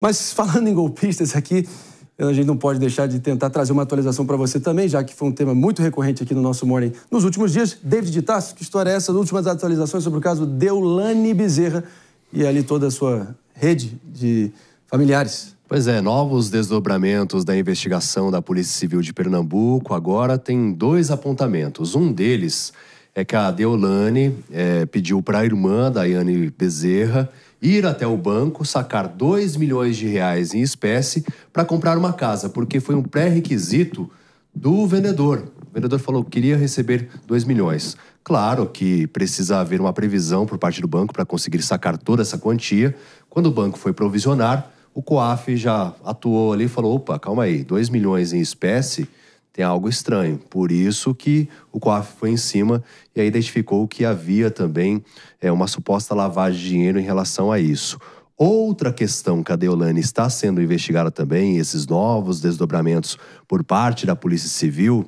Mas falando em golpistas aqui, a gente não pode deixar de tentar trazer uma atualização para você também, já que foi um tema muito recorrente aqui no nosso Morning. Nos últimos dias, David de Tasso, que história é essa? As últimas atualizações sobre o caso Deulane Bezerra e ali toda a sua rede de familiares. Pois é, novos desdobramentos da investigação da Polícia Civil de Pernambuco agora tem dois apontamentos. Um deles é que a Deolane é, eh, pediu para a irmã, Daiane Bezerra, ir até o banco, sacar 2 milhões de reais em espécie para comprar uma casa, porque foi um pré-requisito do vendedor. O vendedor falou que queria receber 2 milhões. Claro que precisa haver uma previsão por parte do banco para conseguir sacar toda essa quantia. Quando o banco foi provisionar, o COAF já atuou ali e falou: opa, calma aí, 2 milhões em espécie tem algo estranho. Por isso que o COAF foi em cima e aí identificou que havia também é, uma suposta lavagem de dinheiro em relação a isso. Outra questão que a Deolane está sendo investigada também, esses novos desdobramentos por parte da Polícia Civil,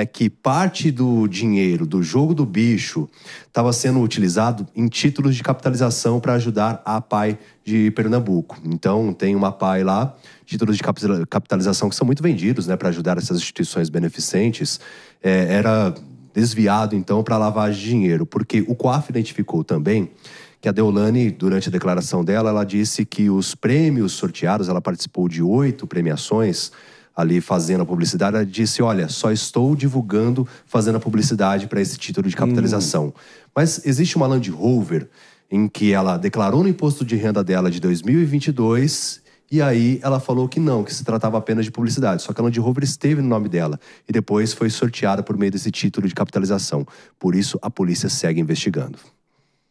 é que parte do dinheiro do jogo do bicho estava sendo utilizado em títulos de capitalização para ajudar a PAI de Pernambuco. Então, tem uma PAI lá, títulos de capitalização que são muito vendidos né, para ajudar essas instituições beneficentes. É, era desviado, então, para lavagem de dinheiro, porque o COAF identificou também que a Deolane, durante a declaração dela, ela disse que os prêmios sorteados, ela participou de oito premiações ali fazendo a publicidade, ela disse: Olha, só estou divulgando, fazendo a publicidade para esse título de hum. capitalização. Hum. Mas existe uma Land Rover em que ela declarou no imposto de renda dela de 2022 e aí ela falou que não, que se tratava apenas de publicidade. Só que a Land Rover esteve no nome dela e depois foi sorteada por meio desse título de capitalização. Por isso a polícia segue investigando.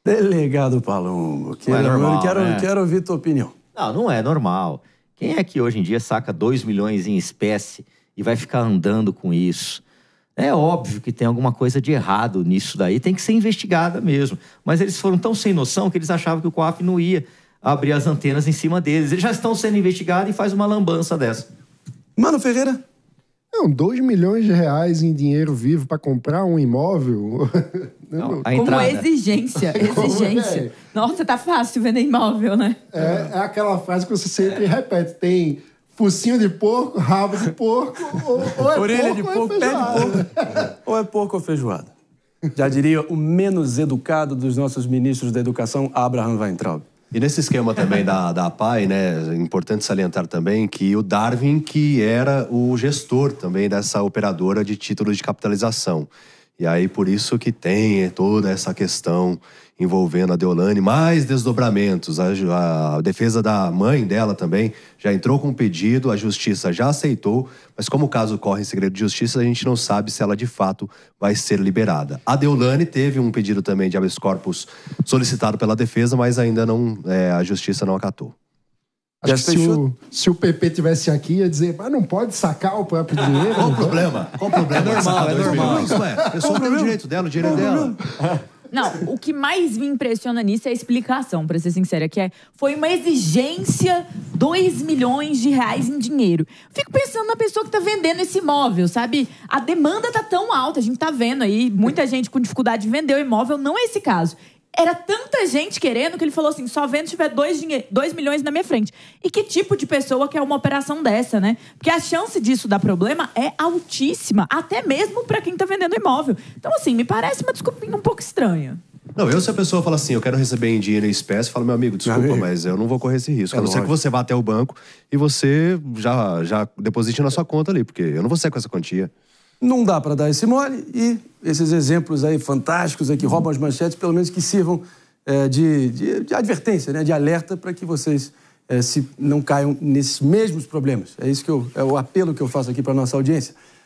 Delegado Palumbo, quero, é normal, quero, né? quero ouvir tua opinião. Não, não é normal. Quem é que hoje em dia saca 2 milhões em espécie e vai ficar andando com isso? É óbvio que tem alguma coisa de errado nisso daí, tem que ser investigada mesmo. Mas eles foram tão sem noção que eles achavam que o COAF não ia abrir as antenas em cima deles. Eles já estão sendo investigados e faz uma lambança dessa. Mano Ferreira, não, 2 milhões de reais em dinheiro vivo para comprar um imóvel. Não, a Como exigência, exigência. Como é? Nossa, tá fácil vender imóvel, né? É, é aquela frase que você sempre repete. Tem focinho de porco, rabo de porco, ou, ou é Orelha porco, de porco, ou é pé de porco. ou é porco ou feijoada. Já diria o menos educado dos nossos ministros da educação, Abraham Weintraub. E nesse esquema também da, da Pai, né, é importante salientar também que o Darwin, que era o gestor também dessa operadora de títulos de capitalização. E aí por isso que tem toda essa questão envolvendo a Deolane, mais desdobramentos. A, a, defesa da mãe dela também já entrou com um pedido, a justiça já aceitou, mas como o caso corre em segredo de justiça, a gente não sabe se ela de fato vai ser liberada. A Deolane teve um pedido também de habeas corpus solicitado pela defesa, mas ainda não é, a justiça não acatou. Acho é, se, o, se o PP tivesse aqui, ia dizer, mas não pode sacar o próprio ah, dinheiro. Qual o problema? Qual o problema? É normal, é normal. Isso é. A pessoa tem o direito dela, o dinheiro é dela. Não, o que mais me impressiona nisso é a explicação, para ser sincera, que é, foi uma exigência 2 milhões de reais em dinheiro. Fico pensando na pessoa que tá vendendo esse imóvel, sabe? A demanda tá tão alta, a gente tá vendo aí, muita gente com dificuldade de vender o imóvel, não é esse caso. Era tanta gente querendo que ele falou assim: só vendo se tiver 2 milhões na minha frente. E que tipo de pessoa quer uma operação dessa, né? Porque a chance disso dar problema é altíssima, até mesmo para quem tá vendendo imóvel. Então, assim, me parece uma desculpinha um pouco estranha. Não, eu se a pessoa fala assim, eu quero receber em dinheiro em espécie, eu falo, meu amigo, desculpa, meu amigo. mas eu não vou correr esse risco. É a não ser que você vá até o banco e você já, já deposite na sua conta ali, porque eu não vou sair com essa quantia. Não dá para dar esse mole e esses exemplos aí fantásticos aí que roubam as manchetes, pelo menos que sirvam é, de, de, de, advertência, né, de alerta para que vocês é, se não caiam nesses mesmos problemas. É isso que eu, é o apelo que eu faço aqui para nossa audiência.